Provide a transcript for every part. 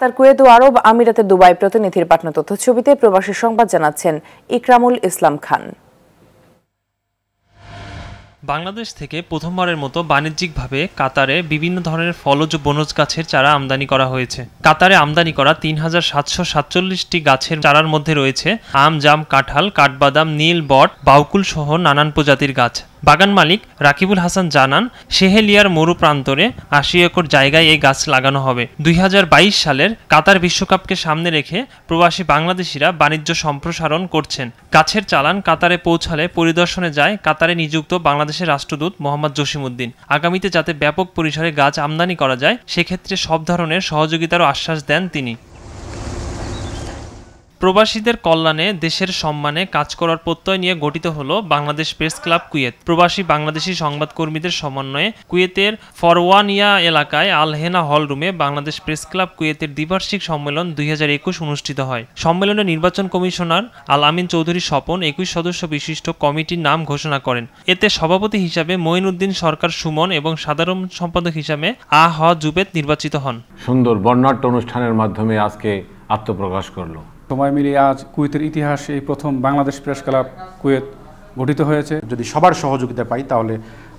তার কুয়েত ও আরব আমিরাতের দুবাই প্রতিনিধির পাঠানো ছবিতে প্রবাসী সংবাদ জানাচ্ছেন ইকরামুল ইসলাম খান বাংলাদেশ থেকে প্রথমবারের মতো বাণিজ্যিকভাবে কাতারে বিভিন্ন ধরনের ফলজ বনজ গাছের চারা আমদানি করা হয়েছে কাতারে আমদানি করা তিন হাজার সাতশো সাতচল্লিশটি গাছের চারার মধ্যে রয়েছে আম জাম কাঁঠাল কাঠবাদাম নীল বট বাউকুল সহ নানান প্রজাতির গাছ বাগান মালিক রাকিবুল হাসান জানান সেহেলিয়ার মরু প্রান্তরে আশি একর জায়গায় এই গাছ লাগানো হবে দুই সালের কাতার বিশ্বকাপকে সামনে রেখে প্রবাসী বাংলাদেশিরা বাণিজ্য সম্প্রসারণ করছেন গাছের চালান কাতারে পৌঁছালে পরিদর্শনে যায় কাতারে নিযুক্ত বাংলাদেশের রাষ্ট্রদূত মোহাম্মদ জসিমুদ্দিন আগামীতে যাতে ব্যাপক পরিসরে গাছ আমদানি করা যায় সেক্ষেত্রে সব ধরনের সহযোগিতারও আশ্বাস দেন তিনি প্রবাসীদের কল্যাণে দেশের সম্মানে কাজ করার প্রত্যয় নিয়ে গঠিত হলো বাংলাদেশ প্রেস ক্লাব কুয়েত প্রবাসী বাংলাদেশি সংবাদকর্মীদের সমন্বয়ে কুয়েতের ফরওয়ানিয়া এলাকায় আলহেনা হল রুমে বাংলাদেশ প্রেস ক্লাব কুয়েতের দ্বিবার্ষিক সম্মেলন দুই অনুষ্ঠিত হয় সম্মেলনে নির্বাচন কমিশনার আল আমিন চৌধুরী স্বপন একুশ সদস্য বিশিষ্ট কমিটির নাম ঘোষণা করেন এতে সভাপতি হিসাবে মঈনুদ্দিন সরকার সুমন এবং সাধারণ সম্পাদক হিসাবে আ হ জুবেদ নির্বাচিত হন সুন্দর বর্ণাঢ্য অনুষ্ঠানের মাধ্যমে আজকে আত্মপ্রকাশ করলো সময় মিলিয়ে আজ কুয়েতের ইতিহাস এই প্রথম বাংলাদেশ প্রেস ক্লাব কুয়েত গঠিত হয়েছে যদি সবার সহযোগিতা পাই তাহলে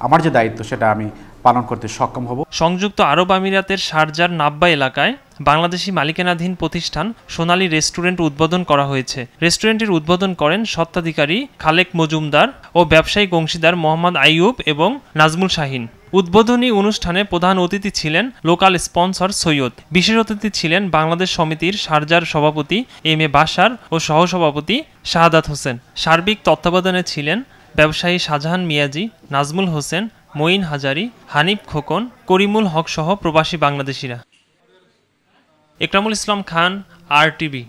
আমার যে দায়িত্ব সেটা আমি পালন করতে সক্ষম হব সংযুক্ত আরব আমিরাতের সারজার নাব্বা এলাকায় বাংলাদেশি মালিকানাধীন প্রতিষ্ঠান সোনালী রেস্টুরেন্ট উদ্বোধন করা হয়েছে রেস্টুরেন্টের উদ্বোধন করেন স্বত্বাধিকারী খালেক মজুমদার ও ব্যবসায়িক অংশীদার মোহাম্মদ আইয়ুব এবং নাজমুল শাহিন উদ্বোধনী অনুষ্ঠানে প্রধান অতিথি ছিলেন লোকাল স্পন্সর সৈয়দ বিশেষ অতিথি ছিলেন বাংলাদেশ সমিতির সারজার সভাপতি এম এ বাসার ও সহসভাপতি শাহাদাত হোসেন সার্বিক তত্ত্বাবধানে ছিলেন ব্যবসায়ী শাহজাহান মিয়াজি নাজমুল হোসেন মঈন হাজারি হানিফ খোকন করিমুল হক সহ প্রবাসী বাংলাদেশিরা একরামুল ইসলাম খান আর টিভি